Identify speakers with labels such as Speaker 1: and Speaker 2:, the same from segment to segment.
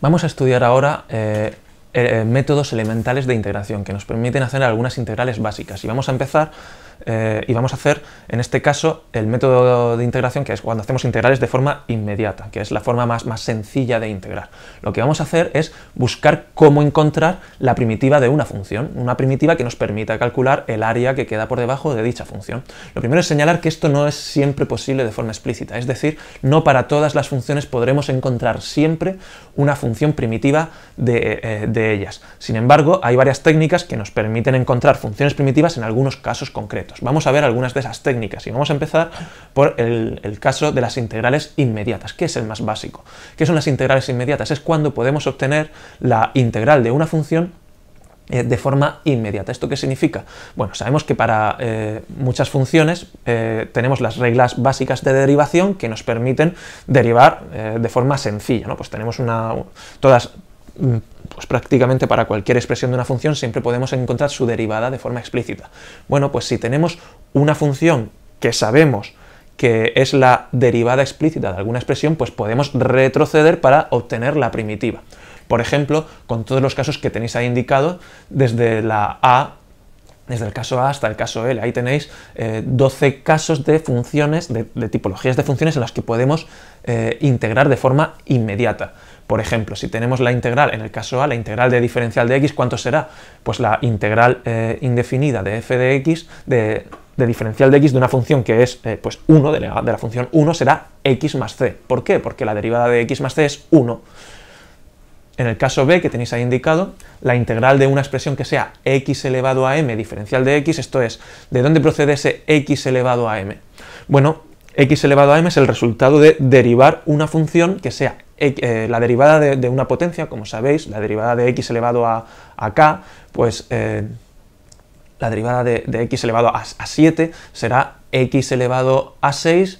Speaker 1: Vamos a estudiar ahora eh, eh, eh, métodos elementales de integración que nos permiten hacer algunas integrales básicas. Y vamos a empezar eh, y vamos a hacer, en este caso, el método de integración que es cuando hacemos integrales de forma inmediata, que es la forma más, más sencilla de integrar. Lo que vamos a hacer es buscar cómo encontrar la primitiva de una función, una primitiva que nos permita calcular el área que queda por debajo de dicha función. Lo primero es señalar que esto no es siempre posible de forma explícita, es decir, no para todas las funciones podremos encontrar siempre una función primitiva de ellas. Sin embargo, hay varias técnicas que nos permiten encontrar funciones primitivas en algunos casos concretos. Vamos a ver algunas de esas técnicas y vamos a empezar por el, caso de las integrales inmediatas, que es el más básico. ¿Qué son las integrales inmediatas? Es cuando podemos obtener la integral de una función eh, de forma inmediata. ¿Esto qué significa? Bueno, sabemos que para eh, muchas funciones eh, tenemos las reglas básicas de derivación que nos permiten derivar de forma sencilla, ¿no? Pues tenemos una... todas mm, pues prácticamente para cualquier expresión de una función siempre podemos encontrar su derivada de forma explícita. Bueno, pues si tenemos una función que sabemos que es la derivada explícita de alguna expresión, pues podemos retroceder para obtener la primitiva. Por ejemplo, con todos los casos que tenéis ahí indicado, desde la A desde el caso A hasta el caso L. Ahí tenéis 12 eh, casos de funciones, de, tipologías de funciones en las que podemos eh, integrar de forma inmediata. Por ejemplo, si tenemos la integral, en el caso A, la integral de diferencial de x, ¿cuánto será? Pues la integral eh, indefinida de f de x, de, diferencial de x de una función que es pues 1, de la, de la función 1, será x más c. ¿Por qué? Porque la derivada de x más c es 1. En el caso B, que tenéis ahí indicado, la integral de una expresión que sea x elevado a m diferencial de x, esto es, ¿de dónde procede ese x elevado a m? Bueno, x elevado a m es el resultado de derivar una función que sea eh, la derivada de, una potencia, como sabéis, la derivada de x elevado a, k, pues eh, la derivada de, x elevado a, a 7 será x elevado a 6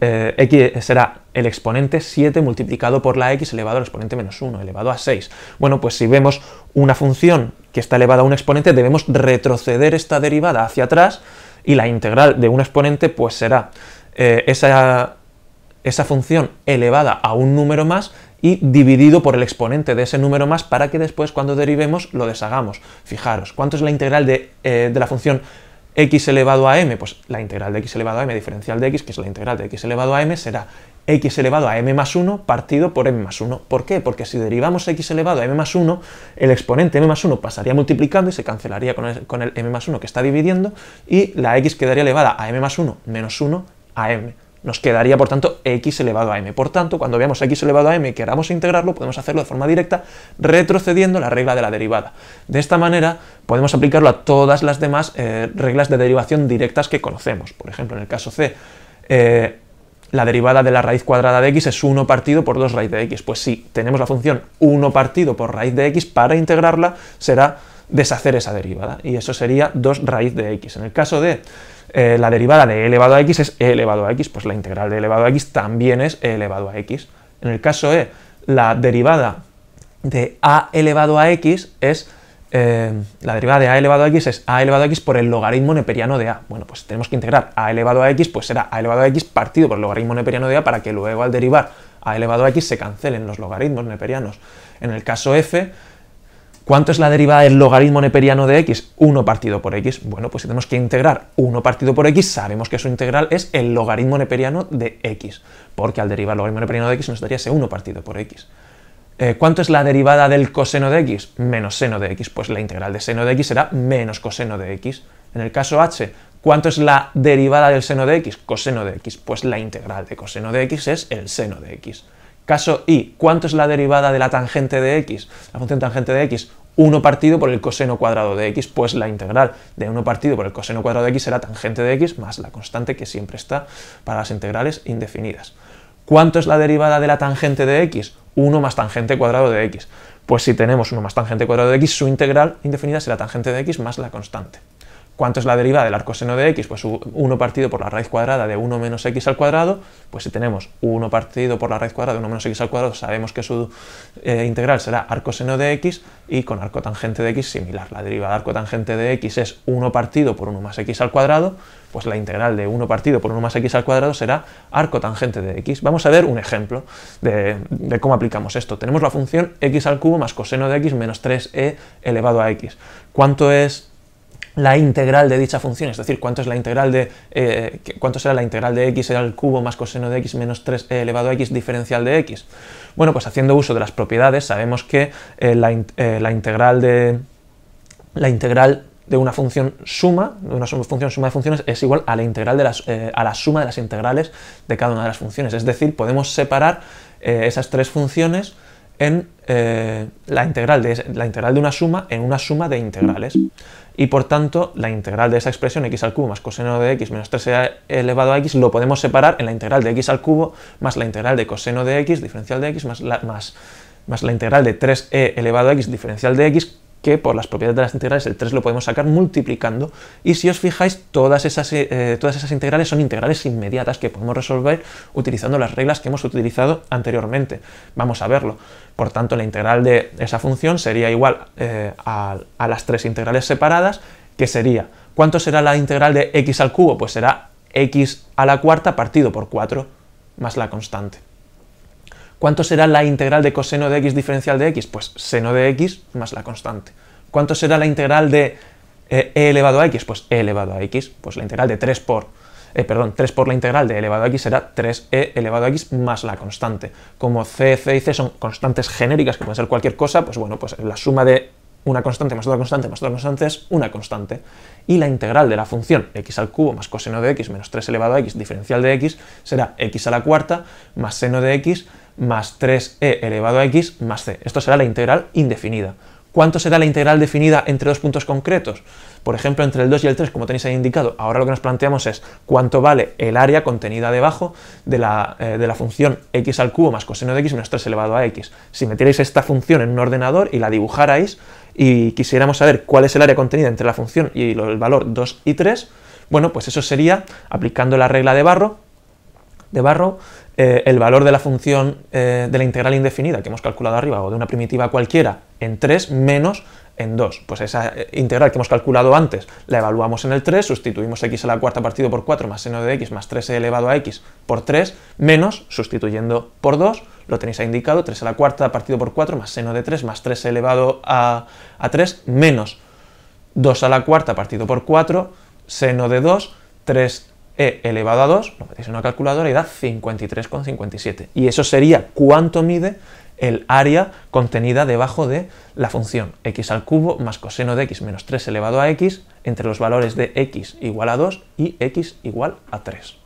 Speaker 1: eh, x será el exponente 7 multiplicado por la x elevado al exponente menos 1, elevado a 6. Bueno, pues si vemos una función que está elevada a un exponente, debemos retroceder esta derivada hacia atrás y la integral de un exponente pues será eh, esa, esa función elevada a un número más y dividido por el exponente de ese número más para que después cuando derivemos lo deshagamos. Fijaros, ¿cuánto es la integral de, eh, de la función x elevado a m, pues la integral de x elevado a m diferencial de x, que es la integral de x elevado a m, será x elevado a m más 1 partido por m más 1. ¿Por qué? Porque si derivamos x elevado a m más 1, el exponente m más 1 pasaría multiplicando y se cancelaría con el, m más 1 que está dividiendo, y la x quedaría elevada a m más 1 menos 1 a m. Nos quedaría, por tanto, x elevado a m. Por tanto, cuando veamos x elevado a m y queramos integrarlo, podemos hacerlo de forma directa retrocediendo la regla de la derivada. De esta manera, podemos aplicarlo a todas las demás eh, reglas de derivación directas que conocemos. Por ejemplo, en el caso C, eh, la derivada de la raíz cuadrada de x es 1 partido por 2 raíz de x. Pues si tenemos la función 1 partido por raíz de x, para integrarla será deshacer esa derivada. Y eso sería 2 raíz de x. En el caso de la derivada de elevado a x es e elevado a x, pues la integral de elevado a x también es e elevado a x. En el caso e, la derivada de a elevado a x es... la derivada de a elevado a x es a elevado a x por el logaritmo neperiano de a. Bueno, pues tenemos que integrar a elevado a x, pues será a elevado a x partido por el logaritmo neperiano de a para que luego al derivar a elevado a x se cancelen los logaritmos neperianos. En el caso f, ¿Cuánto es la derivada del logaritmo neperiano de x? 1 partido por x. Bueno, pues si tenemos que integrar 1 partido por x, sabemos que su integral es el logaritmo neperiano de x, porque al derivar el logaritmo neperiano de x nos daría ese 1 partido por x. Eh, ¿Cuánto es la derivada del coseno de x? Menos seno de x, pues la integral de seno de x será menos coseno de x. En el caso h, ¿cuánto es la derivada del seno de x? Coseno de x, pues la integral de coseno de x es el seno de x. Caso y, ¿cuánto es la derivada de la tangente de x? La función tangente de x, 1 partido por el coseno cuadrado de x, pues la integral de 1 partido por el coseno cuadrado de x será tangente de x más la constante que siempre está para las integrales indefinidas. ¿Cuánto es la derivada de la tangente de x? 1 más tangente cuadrado de x. Pues si tenemos 1 más tangente cuadrado de x, su integral indefinida será tangente de x más la constante. ¿Cuánto es la derivada del arcoseno de x? Pues 1 partido por la raíz cuadrada de 1 menos x al cuadrado. Pues si tenemos 1 partido por la raíz cuadrada de 1 menos x al cuadrado, sabemos que su eh, integral será seno de x y con arco tangente de x similar. La derivada de tangente de x es 1 partido por 1 más x al cuadrado, pues la integral de 1 partido por 1 más x al cuadrado será arco tangente de x. Vamos a ver un ejemplo de, de cómo aplicamos esto. Tenemos la función x al cubo más coseno de x menos 3e elevado a x. ¿Cuánto es la integral de dicha función, es decir, cuánto es la integral de eh, cuánto será la integral de x al cubo más coseno de x menos 3 eh, elevado a x diferencial de x. Bueno, pues haciendo uso de las propiedades sabemos que eh, la, integral de la integral de una función suma, de una función suma de funciones es igual a la integral de a la suma de las integrales de cada una de las funciones, es decir, podemos separar esas tres funciones en eh, la, integral de, la integral de una suma en una suma de integrales. Y por tanto, la integral de esa expresión x al cubo más coseno de x menos 3 e elevado a x lo podemos separar en la integral de x al cubo más la integral de coseno de x diferencial de x más la, más, más la integral de 3e elevado a x diferencial de x que por las propiedades de las integrales el 3 lo podemos sacar multiplicando. Y si os fijáis, todas esas, eh, todas esas integrales son integrales inmediatas que podemos resolver utilizando las reglas que hemos utilizado anteriormente. Vamos a verlo. Por tanto, la integral de esa función sería igual eh, a, las tres integrales separadas, que sería, ¿cuánto será la integral de x al cubo? Pues será x a la cuarta partido por 4 más la constante. ¿Cuánto será la integral de coseno de x diferencial de x? Pues seno de x más la constante. ¿Cuánto será la integral de eh, e elevado a x? Pues e elevado a x, pues la integral de 3 por... Eh, perdón, 3 por la integral de e elevado a x será 3e elevado a x más la constante. Como c, c y c son constantes genéricas que pueden ser cualquier cosa, pues bueno, pues la suma de una constante más otra constante más otra constante es una constante. Y la integral de la función x al cubo más coseno de x menos 3 elevado a x diferencial de x será x a la cuarta más seno de x más 3e elevado a x más c. Esto será la integral indefinida. ¿Cuánto será la integral definida entre dos puntos concretos? Por ejemplo, entre el 2 y el 3, como tenéis ahí indicado, ahora lo que nos planteamos es cuánto vale el área contenida debajo de la, eh, de la función x al cubo más coseno de x menos 3 elevado a x. Si metierais esta función en un ordenador y la dibujarais y quisiéramos saber cuál es el área contenida entre la función y el valor 2 y 3, bueno, pues eso sería, aplicando la regla de barro, de barro, eh, el valor de la función eh, de la integral indefinida que hemos calculado arriba o de una primitiva cualquiera en 3 menos en 2. Pues esa eh, integral que hemos calculado antes la evaluamos en el 3, sustituimos x a la cuarta partido por 4 más seno de x más 3 e elevado a x por 3 menos, sustituyendo por 2, lo tenéis ahí indicado, 3 a la cuarta partido por 4 más seno de 3 más 3 elevado a, a 3 menos 2 a la cuarta partido por 4 seno de 2, 3 e elevado a 2, lo metéis en una calculadora y da 53,57. Y eso sería cuánto mide el área contenida debajo de la función x al cubo más coseno de x menos 3 elevado a x entre los valores de x igual a 2 y x igual a 3.